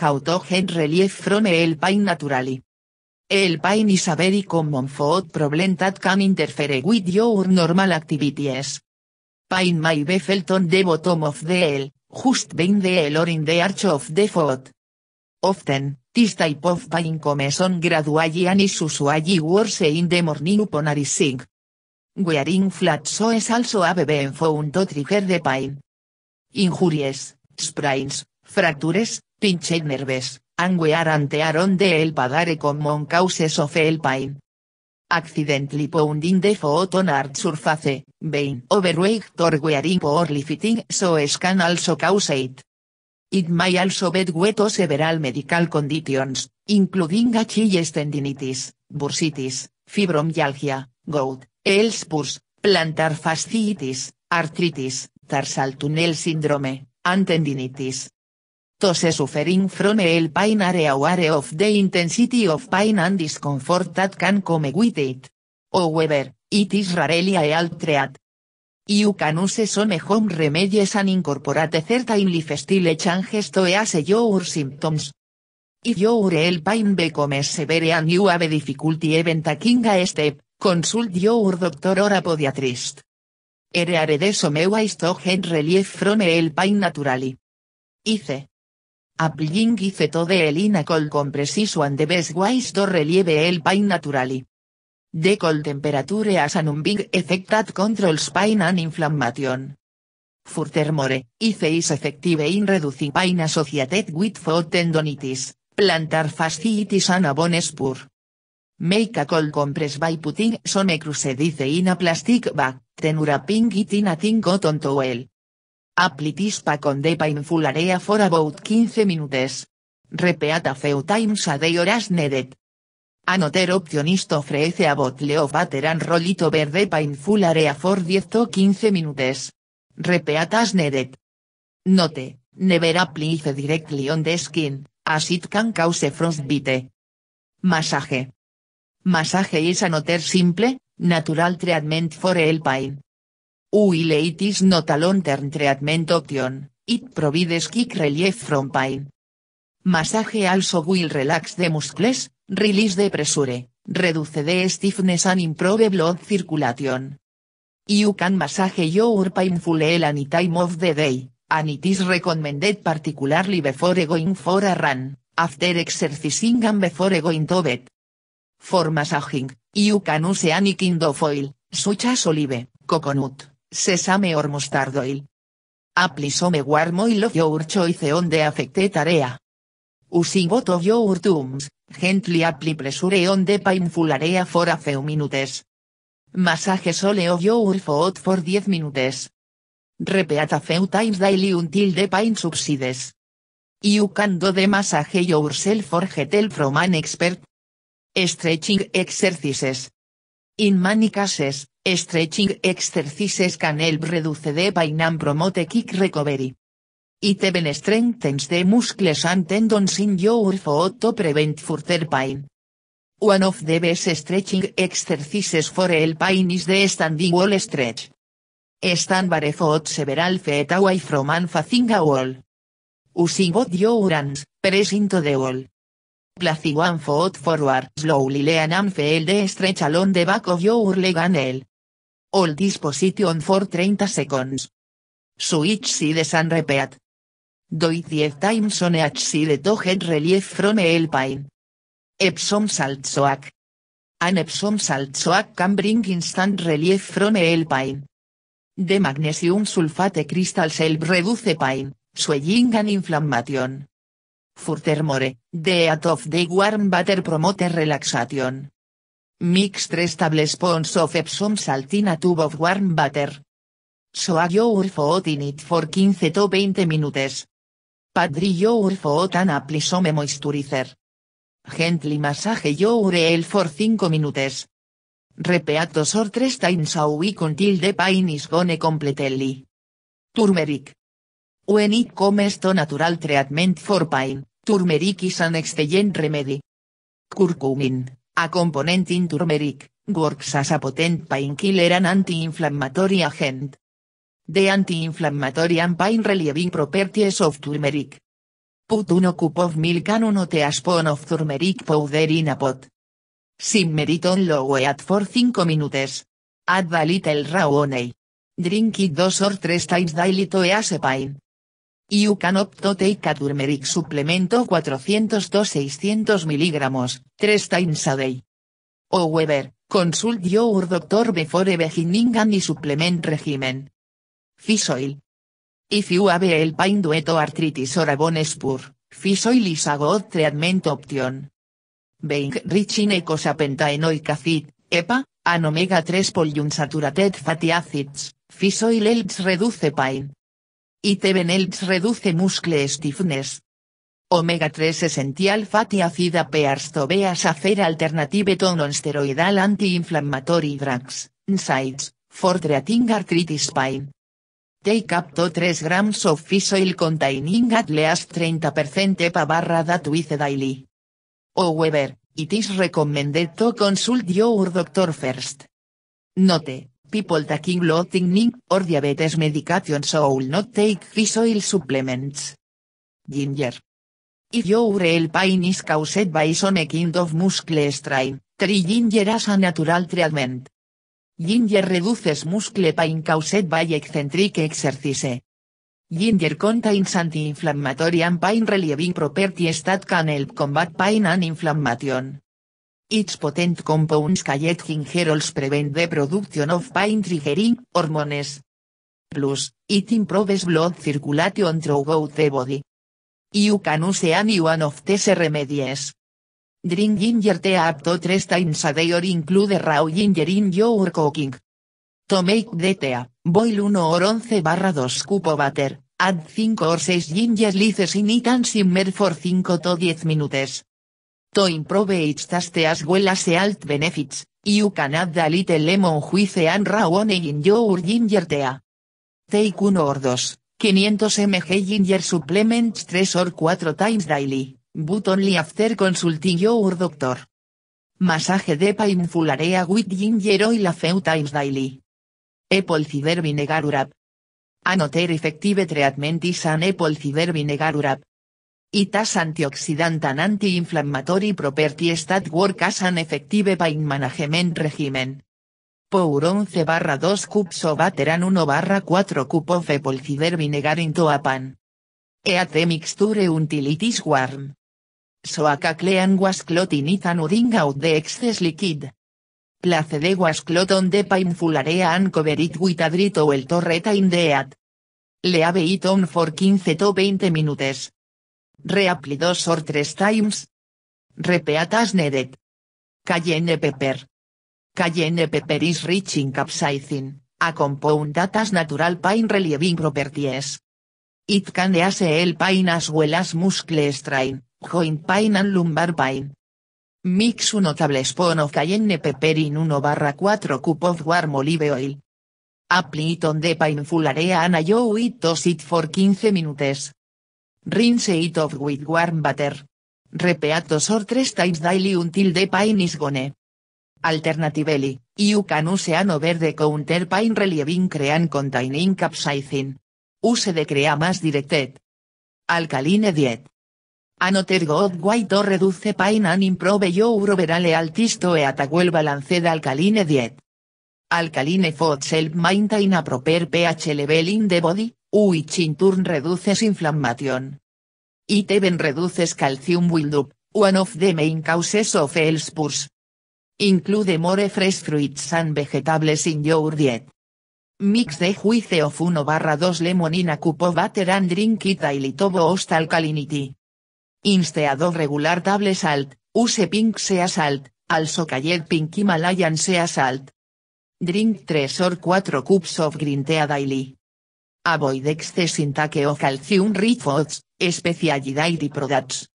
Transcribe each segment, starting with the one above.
Autogen relief from el pain naturally. El pain is a very common food problem that can interfere with your normal activities. Pain may be felt on the bottom of the heel, just behind the heel or in the arch of the foot. Often, this type of pain comes on gradually and is usually worse in the morning upon arising. Wearing flat shoes also have been found to trigger the pain. Injuries, sprains, fractures, pinched nerves, anguear antearon de el padare common causes of el pain. Accidentally pounding the foot on surface, vein overweight or wearing or lifting so scan also cause it. It may also be due several medical conditions, including Achilles tendinitis, bursitis, fibromyalgia, gout, elspurs, plantar fasciitis, artritis, tarsal tunnel syndrome, and tendinitis tose suffering from el pain are aware of the intensity of pain and discomfort that can come with it. However, it is rarely e a treat. You can use some home remedies and incorporate certain lifestyle changes to ease your symptoms. If your el pain becomes severe and you have difficulty even taking a step, consult your doctor or a podiatrist. Ere are some ways to relief from el pain naturally. Ice applying feto de elina col compressiso and the best do relieve el pain naturali. De col temperature as an big effect controls pain and inflammation. Furthermore, y is effective in reducing pain associated with foot tendonitis, plantar fasciitis and pur Make a cold compress by putting some dice in a plastic bag, tenura ping it in a thin cotton pa con de painful area for about 15 minutes. Repeat a few times a day or as needed. Another optionist ofrece a bottle of water and roll it over the painful area for 10 to 15 minutes. Repeat as needed. Note, never apply directly on the skin, as it can cause frostbite. Masaje. Masaje is another simple, natural treatment for el pain. Uile is not a long-term treatment option, it provides quick relief from pain. Massage also will relax the muscles, release the pressure, reduce the stiffness and improve blood circulation. You can massage your painful any time of the day, and it is recommended particularly before going for a run, after exercising and before going to bed. For massaging, you can use any kind of oil, such as olive, coconut, Sesame or mustard oil. Apply some warm oil of your choice on the affected area. Using both of your thumbs, gently apply pressure on the painful area for a few minutes. Massage sole of your foot for 10 minutes. Repeat a few times daily until the pain subsides. You can do the massage yourself for get from an expert. Stretching exercises. In many Stretching exercises can help reduce the pain and promote kick recovery. It even strengthens the muscles and tendons in your foot to prevent further pain. One of the best stretching exercises for el pain is the standing wall stretch. Stand barefoot several feet away from and facing a wall. Using both your hands, press into the wall. Place one foot forward slowly and feel the stretch along the back of your leg and All disposition for 30 seconds. Switch the sun repeat. Do it 10 times on each side to get relief from el pain. Epsom salt soak. An Epsom salt soak can bring instant relief from el pain. The magnesium sulfate crystals help reduce pain, swelling and inflammation. Furthermore, the heat of the warm butter promote relaxation. Mix 3 tablespoons of Epsom salt in a tube of warm butter. Soak your foot in it for 15 to 20 minutes. Padry your foot and apply some moisturizer. Gently massage your heel for 5 minutes. Repeat dos or times a week until the pain is gone completely. Turmeric. When it comes to natural treatment for pain, turmeric is an excellent remedy. Curcumin. A component in turmeric, works as a potent painkiller and anti-inflammatory agent. The anti-inflammatory and pain-relieving properties of turmeric. Put 1 cup of milk and 1 teaspoon of turmeric powder in a pot. Simmer it on low heat for 5 minutes. Add a little raw honey. Drink it 2 or 3 times daily to ease pain. You can opt to take turmeric suplemento 400 600 mg, 3 times a day. However, consult your doctor before beginning any supplement regimen. Fish If you have el pain due to arthritis or a bone spur, fish is a good treatment option. Being rich in acid, EPA, an omega-3 polyunsaturated fatty acids, fish oil helps reduce pain, y Teven reduce muscle stiffness. Omega 3 Essential Fatty Acid ácido to be alternative to non-steroidal anti-inflammatory drugs, NSAIDs, for treating arthritis pain. Take up to 3 grams of fish oil containing at least 30% EPA barra that with daily. However, it is recommended to consult your doctor first. Note, People taking bloating or diabetes medication will not take fish oil supplements. Ginger. If your real pain is caused by some kind of muscle strain, try ginger as a natural treatment. Ginger reduces muscle pain caused by eccentric exercise. Ginger contains anti-inflammatory and pain relieving properties that can help combat pain and inflammation. Its potent compounds called gingerols prevent the production of pain triggering hormones. Plus, it improves blood circulation throughout the body. You can use any one of these remedies. Drink ginger tea up to three times a day or include raw ginger in your cooking. To make the tea, boil 1 or 11 barra 2 cup of water, add 5 or 6 ginger slices in it and simmer for 5 to 10 minutes improve its taste as well as health e benefits, you can add a little lemon juice and raw honey in your ginger tea. Take 1 or 2, 500 mg ginger supplements 3 or 4 times daily, but only after consulting your doctor. Masaje de painful area with ginger oil a few times daily. Apple cider vinegar urap. Another effective treatment is an apple cider vinegar urap. It has antioxidant and anti-inflammatory properties that work as an effective pain management regimen. Pour 11 barra 2 cups of water 1 barra 4 cup of apple cider vinegar into a pan. Eat the mixture until it is warm. a clean was in it and out the excess liquid. Place the washcloth on the painful area and cover it with a drito el torreta in the Leave it on for 15 to 20 minutes. Reapply dos or tres times. repeatas nedet. Cayenne pepper. Cayenne pepper is rich in capsaicin, a compound that has natural pain relieving properties. It can el pain as well as muscle strain, joint pain and lumbar pain. Mix un spoon of cayenne pepper in 1 barra 4 cup of warm olive oil. Apply it on the painful area and allow it to sit for 15 minutes rinse it off with warm butter. Repeat or tres times daily until the pain is gone. Alternatively, you can use an over the counter pain relieving cream containing capsaicin. Use de crea más directed. Alkaline diet. Another good White to reduce pain and improve your overall health is to eat a well alkaline diet. Alkaline foods self maintain a proper pH level in the body, which in reduces inflammation. Y teven reduces calcium buildup, one of the main causes of health spurs. Include more fresh fruits and vegetables in your diet. Mix de juice of 1 barra 2 lemon in a cup of and drink it daily to boost alkalinity. Instead of regular table salt, use pink sea salt, also called pink Himalayan sea salt. Drink 3 or 4 cups of green tea daily. Avoid excess intake of calcium rich foods, especially dairy products.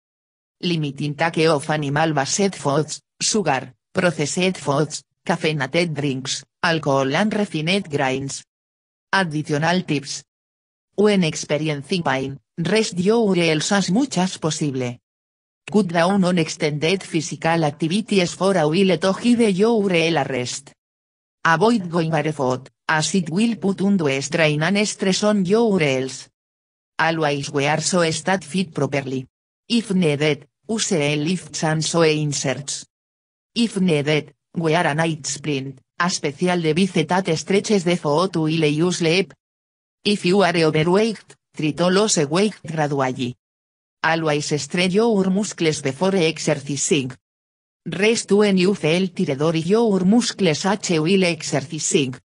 Limit intake of animal-based foods, sugar, processed foods, caffeinated drinks, alcohol and refined grains. Additional tips. When experiencing pain, rest your heels as much as possible. Cut down on extended physical activities for a while to give your a rest. Avoid going barefoot as it will put undue strain and stress on your heels. Always wear so stat fit properly. If needed, use el lifts and so inserts. If needed, wear a night sprint, a special device that stretches the foot while you sleep. If you are overweight, treat all weight gradually. Always stretch your muscles before exercising. Rest when you feel tired or your muscles ache while exercising.